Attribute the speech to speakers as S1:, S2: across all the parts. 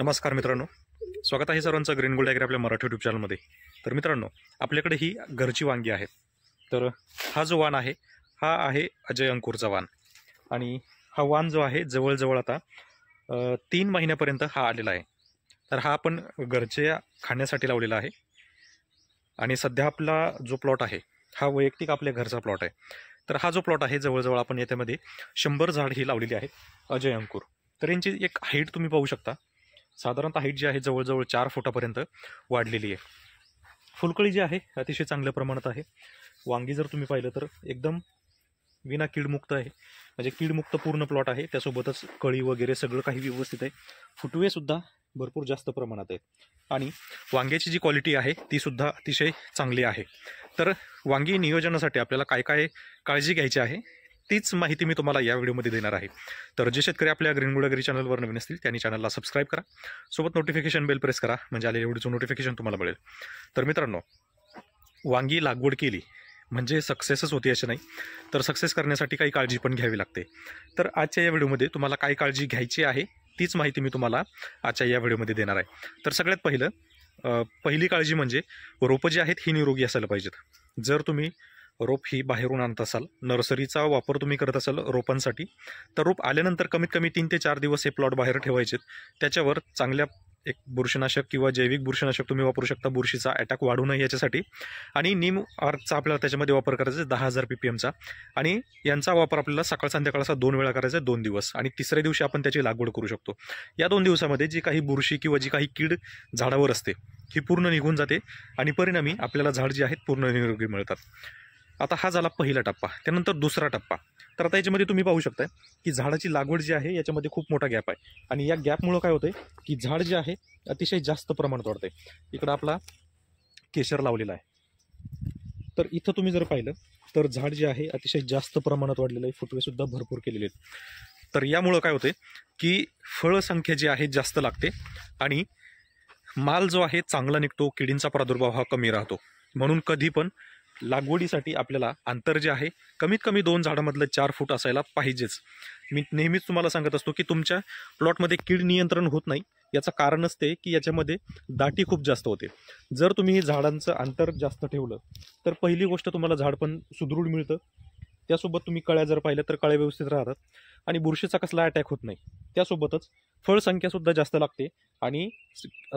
S1: नमस्कार मित्रांनो स्वागत आहे सर्वांचं ग्रीन गोल्ड ॲग्री आपल्या मराठी युट्यूब चॅनलमध्ये तर मित्रांनो आपल्याकडे ही घरची वांगी आहेत तर हा जो वाण आहे हा आहे अजय अंकुरचा वाण आणि हा वाण जो आहे जवळजवळ आता तीन महिन्यापर्यंत हा आलेला आहे तर हा आपण घरच्या खाण्यासाठी लावलेला आहे आणि सध्या आपला जो प्लॉट आहे हा वैयक्तिक आपल्या घरचा प्लॉट आहे तर हा जो प्लॉट आहे जवळजवळ आपण याच्यामध्ये शंभर झाड ही लावलेली आहेत अजय अंकुर तर यांची एक हाईट तुम्ही पाहू शकता साधारणतः हाईट जी आहे जवळजवळ चार फुटापर्यंत वाढलेली आहे फुलकळी जी आहे अतिशय चांगल्या प्रमाणात आहे वांगी जर तुम्ही पाहिलं तर एकदम विना कीडमुक्त आहे म्हणजे कीडमुक्त पूर्ण प्लॉट आहे त्यासोबतच कळी वगैरे सगळं काही व्यवस्थित आहे फुटवेसुद्धा भरपूर जास्त प्रमाणात आहे आणि वांग्याची जी क्वालिटी आहे तीसुद्धा अतिशय चांगली आहे तर वांगी नियोजनासाठी आपल्याला काय काय काळजी घ्यायची आहे तीच माहिती मी तुम्हाला या व्हिडिओमध्ये देणार आहे तर जे शेतकरी आपल्या ग्रीन गुडागिरी चॅनलवर नवीन असतील त्यांनी चॅनलला सबस्क्राईब करा सोबत नोटिफिकेशन बेल प्रेस करा म्हणजे आलेल्या व्हिडिओचं नोटिफिकेशन तुम्हाला मिळेल तर मित्रांनो वांगी लागवड केली म्हणजे सक्सेसच होती असे नाही तर सक्सेस करण्यासाठी काही काळजी पण घ्यावी लागते तर आजच्या या व्हिडिओमध्ये तुम्हाला काय काळजी घ्यायची आहे तीच माहिती मी तुम्हाला आजच्या या व्हिडिओमध्ये देणार आहे तर सगळ्यात पहिलं पहिली काळजी म्हणजे रोपं जी आहेत ही निरोगी असायला पाहिजेत जर तुम्ही रोप ही बाहेरून आणत असाल नर्सरीचा वापर तुम्ही करत असाल रोपांसाठी तर रोप आल्यानंतर कमीत कमी तीन ते चार दिवस हे प्लॉट बाहेर ठेवायचे त्याच्यावर चांगल्या एक बुरशीनाशक किंवा जैविक बुरशीनाशक तुम्ही वापरू शकता बुरशीचा अटॅक वाढू नये याच्यासाठी आणि नीम आर्कचा आपल्याला त्याच्यामध्ये वापर करायचा आहे दहा हजार पी पी एमचा आणि यांचा वापर आपल्याला सकाळ संध्याकाळ असा दोन वेळा करायचा आहे दोन दिवस आणि तिसऱ्या दिवशी आपण त्याची लागवड करू शकतो या दोन दिवसामध्ये जी काही बुरशी किंवा जी काही कीड झाडावर असते ही पूर्ण निघून जाते आणि परिणामी आपल्याला झाड जी आहेत पूर्ण निरोगी मिळतात आता हा झाला पहिला टप्पा त्यानंतर दुसरा टप्पा तर आता याच्यामध्ये तुम्ही पाहू शकताय की झाडाची लागवड जी आहे याच्यामध्ये खूप मोठा गॅप आहे आणि या गॅपमुळं काय होतंय की झाड जे आहे अतिशय जास्त प्रमाणात वाढतंय इकडं आपला केशर लावलेला आहे तर इथं तुम्ही जर पाहिलं तर झाड जे आहे अतिशय जास्त प्रमाणात वाढलेलं आहे फुटवेसुद्धा भरपूर केलेले आहेत तर यामुळं काय होते की फळसंख्या जी आहे जास्त लागते आणि माल जो आहे चांगला निघतो किडींचा प्रादुर्भाव हा कमी राहतो म्हणून कधी पण लागवडीसाठी आपल्याला अंतर जे आहे कमीत कमी दोन झाडामधलं चार फूट असायला पाहिजेच मी नेहमीच तुम्हाला सांगत असतो की तुमच्या प्लॉटमध्ये कीड नियंत्रण होत नाही याचं कारण असते की याच्यामध्ये दाटी खूप जास्त होते जर तुम्ही झाडांचं अंतर जास्त ठेवलं तर पहिली गोष्ट तुम्हाला झाड पण सुदृढ मिळतं त्यासोबत तुम्ही कळ्या जर पाहिल्या तर कळ्या व्यवस्थित राहतात आणि बुरशीचा कसला अटॅक होत नाही त्यासोबतच फळसंख्यासुद्धा जास्त लागते आणि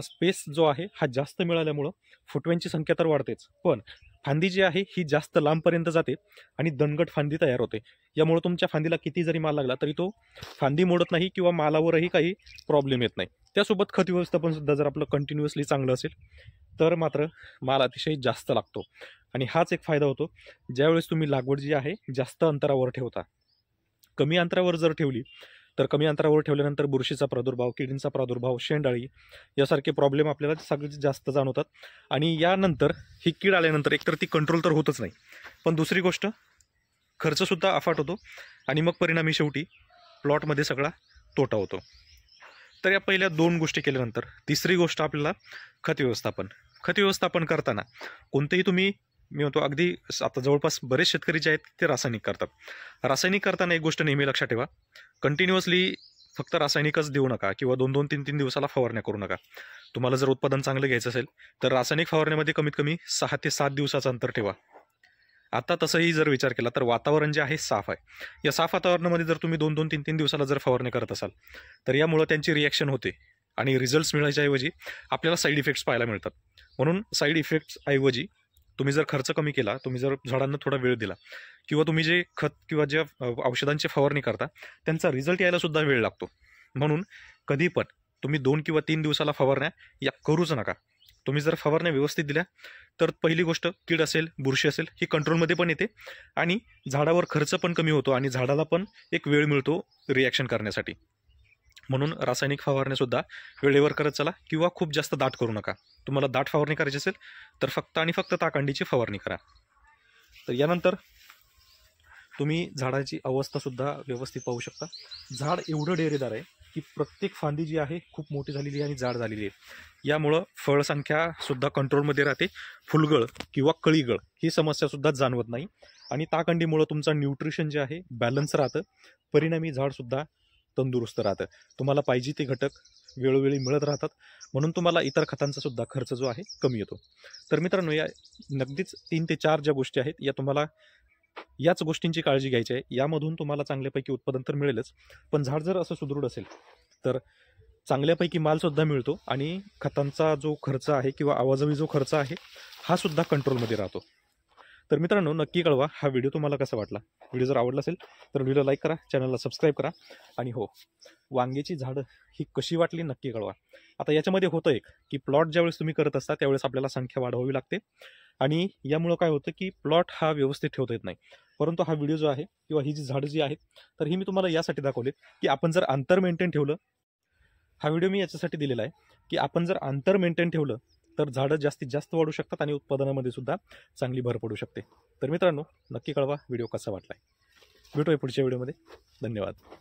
S1: स्पेस जो आहे हा जास्त मिळाल्यामुळं फुटव्यांची संख्या तर वाढतेच पण फांदी जी आहे ही जास्त लांबपर्यंत जाते आणि दणगट फांदी तयार होते यामुळे तुमच्या फांदीला किती जरी माल लागला तरी तो फांदी मोडत नाही किंवा मालावरही काही प्रॉब्लेम येत नाही त्यासोबत खत व्यवस्थापन सुद्धा जर आपलं कंटिन्युअसली चांगलं असेल तर मात्र माल अतिशय जास्त लागतो आणि हाच एक फायदा होतो ज्यावेळेस तुम्ही लागवड जी आहे जास्त अंतरावर ठेवता कमी अंतरावर जर ठेवली तर कमी अंतरावर ठेवल्यानंतर बुरशीचा प्रादुर्भाव किडींचा प्रादुर्भाव शेंडाळी यासारखे प्रॉब्लेम आपल्याला सगळ्यात जास्त जाणवतात आणि यानंतर ही कीड आल्यानंतर एकतर ती कंट्रोल तर होतच नाही पण दुसरी गोष्ट खर्चसुद्धा अफाट होतो आणि मग परिणामी शेवटी प्लॉटमध्ये सगळा तोटा होतो तर या पहिल्या दोन गोष्टी केल्यानंतर तिसरी गोष्ट आपल्याला खत व्यवस्थापन खत व्यवस्थापन करताना कोणतेही तुम्ही मी म्हणतो अगदी आता जवळपास बरेच शेतकरी जे आहेत ते रासायनिक करतात रासायनिक करताना एक गोष्ट नेहमी लक्षात ठेवा कंटिन्युअसली फक्त रासायनिकच देऊ नका किंवा दोन दोन तीन तीन दिवसाला फवारण्या करू नका तुम्हाला जर उत्पादन चांगलं घ्यायचं असेल तर रासायनिक फवारण्यामध्ये कमीत कमी सहा ते सात दिवसाचं अंतर ठेवा आता तसंही जर विचार केला तर वातावरण जे आहे साफ आहे या साफ वातावरणामध्ये जर तुम्ही दोन दोन तीन तीन दिवसाला जर फवारणी करत असाल तर यामुळं त्यांची रिॲक्शन होते आणि रिझल्ट्स मिळायच्याऐवजी आपल्याला साईड इफेक्ट्स पाहायला मिळतात म्हणून साईड इफेक्ट्स ऐवजी तुम्ही जर खर्च कमी केला तुम्ही जर झाडांना थोडा वेळ दिला किंवा तुम्ही जे खत किंवा ज्या औषधांची फवारणी करता त्यांचा रिझल्ट यायला सुद्धा वेळ लागतो म्हणून कधी पण तुम्ही दोन किंवा तीन दिवसाला फवारण्या या करूच नका तुम्ही जर फवारण्या व्यवस्थित दिल्या तर पहिली गोष्ट कीड असेल बुरशी असेल ही कंट्रोलमध्ये पण येते आणि झाडावर खर्च पण कमी होतो आणि झाडाला पण एक वेळ मिळतो रिॲक्शन करण्यासाठी म्हणून रासायनिक फवारणीसुद्धा वेळेवर करत चला किंवा खूप जास्त दाट करू नका तुम्हाला दाट फवारणी करायची असेल तर फक्त आणि फक्त ताकांडीची फवारणी करा तर यानंतर तुम्ही झाडाची अवस्थासुद्धा व्यवस्थित पाहू शकता झाड एवढं डेरेदार आहे की प्रत्येक फांदी जी आहे खूप मोठी झालेली आहे आणि जाड झालेली आहे यामुळं फळसंख्यासुद्धा कंट्रोलमध्ये राहते फुलगळ किंवा कळीगळ ही समस्यासुद्धा जाणवत नाही आणि ताकंडीमुळं तुमचं न्यूट्रिशन जे आहे बॅलन्स राहतं परिणामी झाडसुद्धा तंदुरुस्त राहतं तुम्हाला पाहिजे ते घटक वेळोवेळी मिळत राहतात म्हणून तुम्हाला इतर खतांचा सुद्धा खर्च जो आहे कमी येतो तर मित्रांनो या नगदीच तीन ते चार ज्या गोष्टी आहेत या तुम्हाला याच गोष्टींची काळजी घ्यायची आहे यामधून तुम्हाला चांगल्यापैकी उत्पादन तर मिळेलच पण झाड जर असं सुदृढ असेल तर चांगल्यापैकी मालसुद्धा मिळतो आणि खतांचा जो खर्च आहे किंवा आवाजवी जो खर्च आहे हा सुद्धा कंट्रोलमध्ये राहतो तर मित्रांनो नक्की कळवा हा व्हिडिओ तुम्हाला कसा वाटला व्हिडिओ जर आवडला असेल तर व्हिडिओला लाईक करा चॅनलला सबस्क्राईब करा आणि हो वांग्याची झाडं ही कशी वाटली नक्की कळवा आता याच्यामध्ये होतं एक की प्लॉट ज्यावेळेस तुम्ही करत असता त्यावेळेस आपल्याला संख्या वाढवावी लागते आणि यामुळं काय होतं की प्लॉट हा व्यवस्थित ठेवता येत नाही परंतु हा व्हिडिओ जो आहे किंवा ही जी झाडं जी आहेत तर ही मी तुम्हाला यासाठी दाखवले की आपण जर अंतर मेंटेन ठेवलं हा व्हिडिओ मी याच्यासाठी दिलेला आहे की आपण जर अंतर मेंटेन ठेवलं तर झाडं जास्तीत जास्त वाढू शकतात आणि उत्पादनामध्ये सुद्धा चांगली भर पडू शकते तर मित्रांनो नक्की कळवा व्हिडिओ कसा वाटला आहे भेटूया पुढच्या व्हिडिओमध्ये धन्यवाद